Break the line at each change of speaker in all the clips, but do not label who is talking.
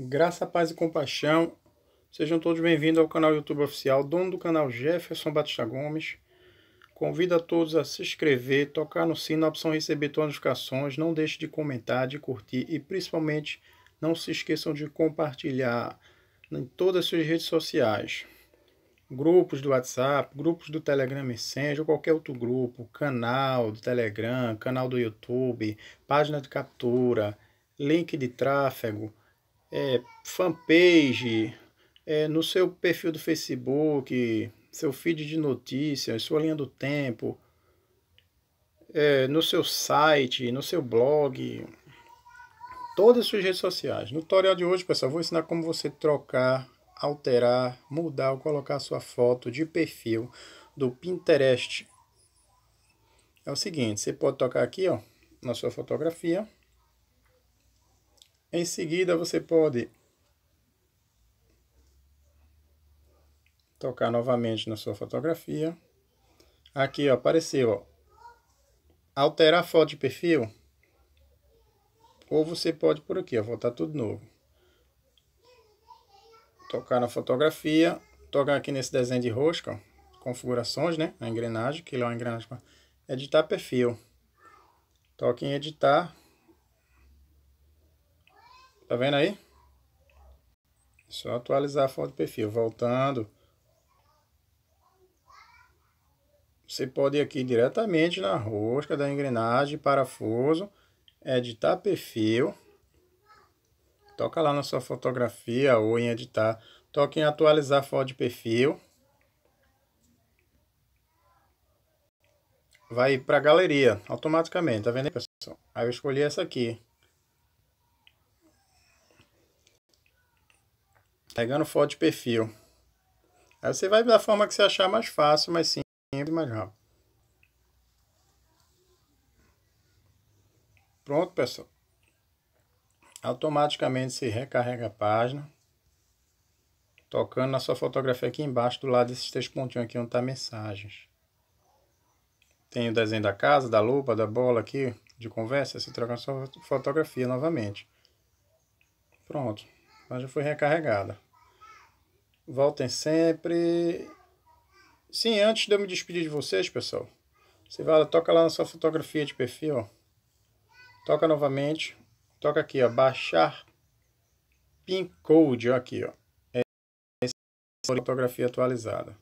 Graça, paz e compaixão. Sejam todos bem-vindos ao canal YouTube oficial, dono do canal Jefferson Batista Gomes. Convido a todos a se inscrever, tocar no sino, a opção receber todas as notificações. Não deixe de comentar, de curtir e principalmente não se esqueçam de compartilhar em todas as suas redes sociais. Grupos do WhatsApp, grupos do Telegram Messenger, ou qualquer outro grupo, canal do Telegram, canal do YouTube, página de captura, link de tráfego é, fanpage, é, no seu perfil do Facebook, seu feed de notícias, sua linha do tempo, é, no seu site, no seu blog, todas as suas redes sociais. No tutorial de hoje, pessoal, vou ensinar como você trocar, alterar, mudar ou colocar sua foto de perfil do Pinterest. É o seguinte, você pode tocar aqui ó, na sua fotografia em seguida, você pode tocar novamente na sua fotografia. Aqui ó, apareceu ó, alterar a foto de perfil. Ou você pode por aqui, ó, voltar tudo novo. Tocar na fotografia, tocar aqui nesse desenho de rosca, ó, configurações, né? A engrenagem, que lá é uma engrenagem para editar perfil. Toque em editar. Tá vendo aí? Só atualizar a foto de perfil. Voltando. Você pode ir aqui diretamente na rosca da engrenagem, parafuso, editar perfil. Toca lá na sua fotografia ou em editar. Toca em atualizar a foto de perfil. Vai para a galeria automaticamente, tá vendo aí, pessoal? Aí eu escolhi essa aqui, Carregando foto de perfil. Aí você vai da forma que você achar mais fácil, mais simples e mais rápido. Pronto, pessoal. Automaticamente se recarrega a página. Tocando na sua fotografia aqui embaixo, do lado desses três pontinhos aqui, onde está mensagens. Tem o desenho da casa, da lupa, da bola aqui, de conversa, se troca na sua fotografia novamente. Pronto. Ela já foi recarregada. Voltem sempre. Sim, antes de eu me despedir de vocês, pessoal, você vai lá, toca lá na sua fotografia de perfil, ó. Toca novamente. Toca aqui, ó. Baixar PIN Code, ó, aqui, ó. É essa fotografia atualizada.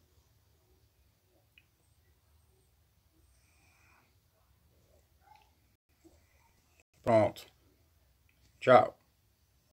Pronto. Tchau.